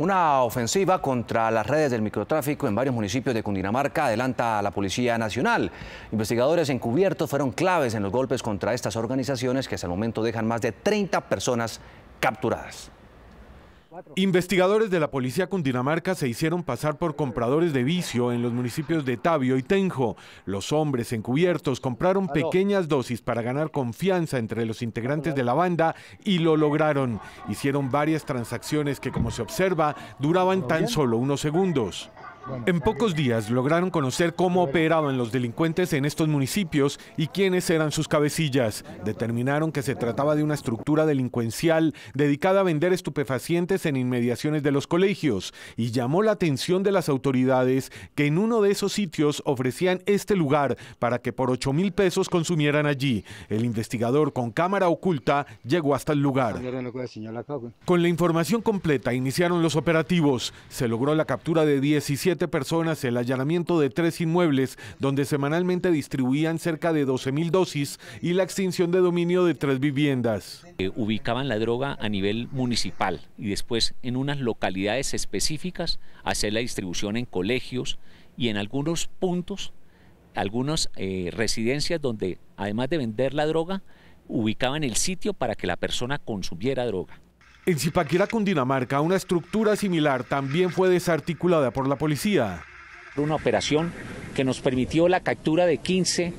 Una ofensiva contra las redes del microtráfico en varios municipios de Cundinamarca adelanta a la Policía Nacional. Investigadores encubiertos fueron claves en los golpes contra estas organizaciones que hasta el momento dejan más de 30 personas capturadas. Investigadores de la policía Cundinamarca se hicieron pasar por compradores de vicio en los municipios de Tabio y Tenjo. Los hombres encubiertos compraron pequeñas dosis para ganar confianza entre los integrantes de la banda y lo lograron. Hicieron varias transacciones que, como se observa, duraban tan solo unos segundos. En pocos días lograron conocer cómo operaban los delincuentes en estos municipios y quiénes eran sus cabecillas. Determinaron que se trataba de una estructura delincuencial dedicada a vender estupefacientes en inmediaciones de los colegios y llamó la atención de las autoridades que en uno de esos sitios ofrecían este lugar para que por 8 mil pesos consumieran allí. El investigador con cámara oculta llegó hasta el lugar. Pues. Con la información completa iniciaron los operativos. Se logró la captura de 17 personas el allanamiento de tres inmuebles donde semanalmente distribuían cerca de 12.000 dosis y la extinción de dominio de tres viviendas. Eh, ubicaban la droga a nivel municipal y después en unas localidades específicas hacer la distribución en colegios y en algunos puntos, algunas eh, residencias donde además de vender la droga, ubicaban el sitio para que la persona consumiera droga. En Zipaquirá, Cundinamarca, una estructura similar también fue desarticulada por la policía. Una operación que nos permitió la captura de 15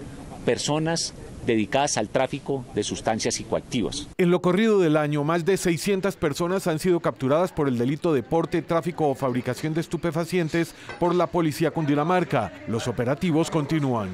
personas dedicadas al tráfico de sustancias psicoactivas. En lo corrido del año, más de 600 personas han sido capturadas por el delito de porte, tráfico o fabricación de estupefacientes por la policía Cundinamarca. Los operativos continúan.